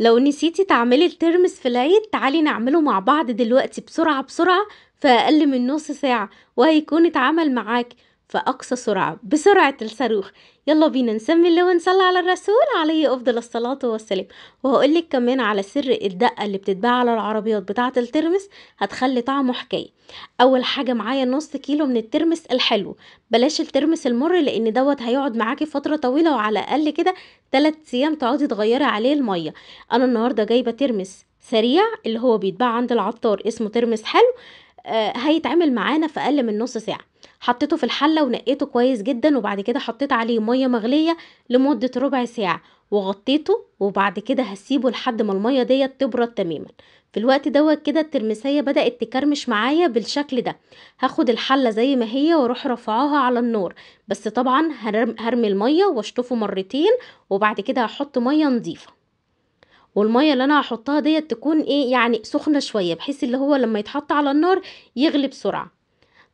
لو نسيتي تعملي الترمس في العيد تعالي نعمله مع بعض دلوقتي بسرعة بسرعة في أقل من نص ساعة وهيكون اتعمل معاكي فأقصى سرعة بسرعة الصاروخ يلا بينا نسمي الله ونصلي على الرسول عليه أفضل الصلاة والسلام وهقولك كمان على سر الدقة اللي بتتباع على العربيات بتاعة الترمس هتخلي طعمه حكاية أول حاجة معايا نص كيلو من الترمس الحلو بلاش الترمس المر لأن دوت هيقعد معاكي فترة طويلة وعلى الأقل كده تلات أيام تقعدي تغيري عليه المية أنا النهاردة جايبة ترمس سريع اللي هو بيتباع عند العطار اسمه ترمس حلو آه، هيتعمل معانا في اقل من نص ساعه حطيته في الحله ونقيته كويس جدا وبعد كده حطيت عليه ميه مغليه لمده ربع ساعه وغطيته وبعد كده هسيبه لحد ما الميه ديت تبرد تماما في الوقت دوت كده الترمسية بدأت تكرمش معايا بالشكل ده هاخد الحلة زي ما هي واروح رافعاها على النار بس طبعا هرمي المية واشطفه مرتين وبعد كده هحط مية نظيفة والميه اللي انا هحطها ديت تكون ايه يعني سخنه شويه بحيث اللي هو لما يتحط على النار يغلي بسرعه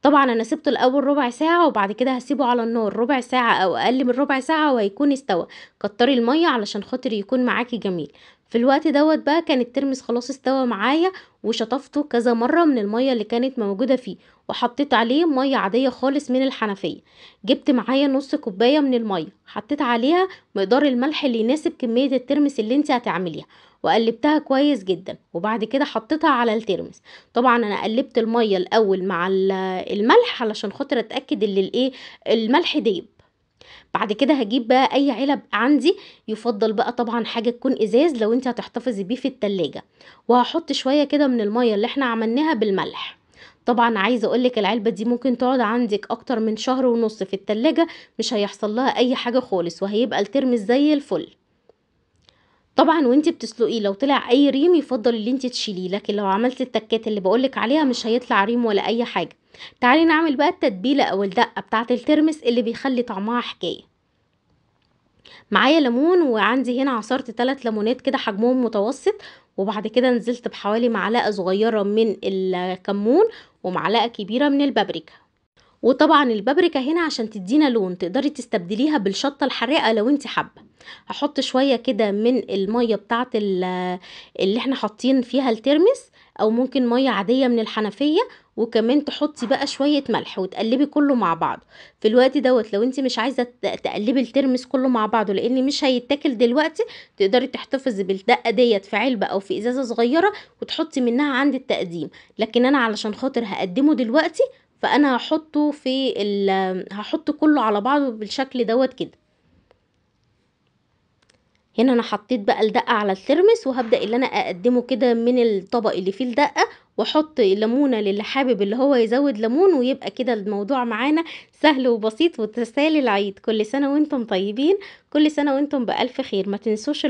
طبعا انا سبته الاول ربع ساعه وبعد كده هسيبه على النار ربع ساعه او اقل من ربع ساعه وهيكون استوى كتري الميه علشان خاطر يكون معاكي جميل في الوقت دوت بقى كان الترمس خلاص استوى معايا وشطفته كذا مره من الميه اللي كانت موجوده فيه وحطيت عليه ميه عاديه خالص من الحنفيه جبت معايا نص كوبايه من الميه حطيت عليها مقدار الملح اللي يناسب كميه الترمس اللي انت هتعمليها وقلبتها كويس جدا وبعد كده حطيتها على الترمس طبعا انا قلبت الميه الاول مع الملح علشان خاطر اتاكد ان الايه الملح ديب بعد كده هجيب بقى اي علب عندي يفضل بقى طبعا حاجه تكون ازاز لو انت هتحتفظي بيه في التلاجة وهحط شويه كده من الميه اللي احنا عملناها بالملح طبعا عايزه اقولك العلبه دي ممكن تقعد عندك اكتر من شهر ونص في التلاجة مش هيحصل لها اي حاجه خالص وهيبقى الترمس زي الفل طبعا وانت بتسلقيه لو طلع اي ريم يفضل اللي انت تشيليه لكن لو عملت التكات اللي بقولك عليها مش هيطلع ريم ولا اي حاجه تعالي نعمل بقى التتبيله او الدقه بتاعت الترمس اللي بيخلي طعمها حكايه معايا ليمون وعندي هنا عصرت ثلاث ليمونات كده حجمهم متوسط وبعد كده نزلت بحوالي معلقه صغيره من الكمون ومعلقه كبيره من البابريكا وطبعا البابريكا هنا عشان تدينا لون تقدري تستبدليها بالشطة الحراقة لو انت حابة هحط شوية كده من المية بتاعت اللي احنا حاطين فيها الترمس او ممكن مية عادية من الحنفية وكمان تحطي بقى شوية ملح وتقلبي كله مع بعض في الوقت دوت لو انت مش عايزة تقلبي الترمس كله مع بعضه لان مش هيتاكل دلوقتي تقدري تحتفظي بالدقة ديت في علبة او في ازازة صغيرة وتحطي منها عند التقديم لكن انا علشان خاطر هقدمه دلوقتي فانا هحطه في ال... هحط كله على بعضه بالشكل دوت كده هنا انا حطيت بقى الدقه على الترمس وهبدا ان انا اقدمه كده من الطبق اللي فيه الدقه واحط الليمونه للي حابب اللي هو يزود ليمون ويبقى كده الموضوع معانا سهل وبسيط وتسالي العيد كل سنه وانتم طيبين كل سنه وانتم بالف خير ما تنسوش